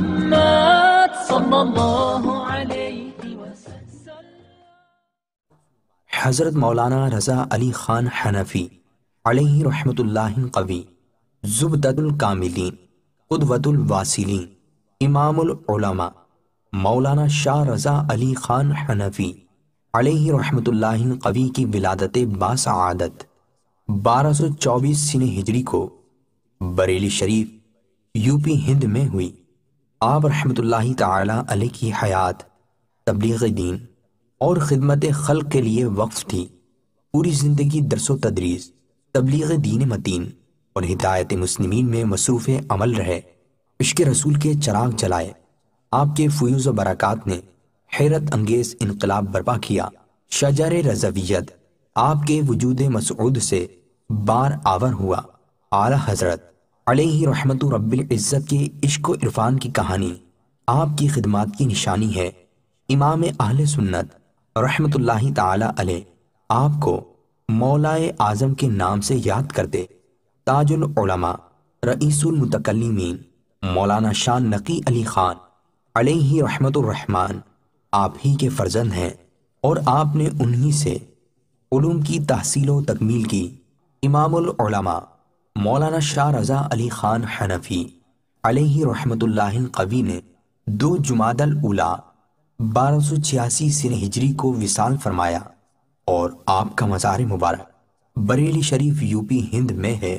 محمد صلی اللہ علیہ حضرت مولانا رضا علی خان حنفی علیہ رحمت اللہ قوی زبدد القاملین قدوت الواسلین امام العلماء مولانا شاہ رضا علی خان حنفی علیہ رحمت اللہ قوی کی ولادت باس عادت بارہ سو چوبیس سن ہجری کو بریلی شریف یو پی ہند میں ہوئی آپ رحمت اللہ تعالی علیہ کی حیات تبلیغ دین اور خدمت خلق کے لیے وقف تھی پوری زندگی درس و تدریس تبلیغ دین متین اور ہدایت مسلمین میں مصروف عمل رہے عشق رسول کے چراغ جلائے آپ کے فیوز و برکات نے حیرت انگیز انقلاب برپا کیا شجر رضویت آپ کے وجود مسعود سے بار آور ہوا اعلی حضرت علیہ رحمت رب العزت کے عشق و عرفان کی کہانی آپ کی خدمات کی نشانی ہے امام اہل سنت رحمت اللہ تعالی علیہ آپ کو مولا اعظم کے نام سے یاد کرتے تاج العلماء رئیس المتکلمین مولانا شاہ نقی علی خان علیہ رحمت الرحمن آپ ہی کے فرزند ہیں اور آپ نے انہی سے علوم کی تحصیل و تکمیل کی امام العلماء مولانا شاہ رضا علی خان حنفی علیہ رحمت اللہ قوی نے دو جماعت الاولا بارہ سو چھیاسی سن ہجری کو وصال فرمایا اور آپ کا مزار مبارک بریلی شریف یو پی ہند میں ہے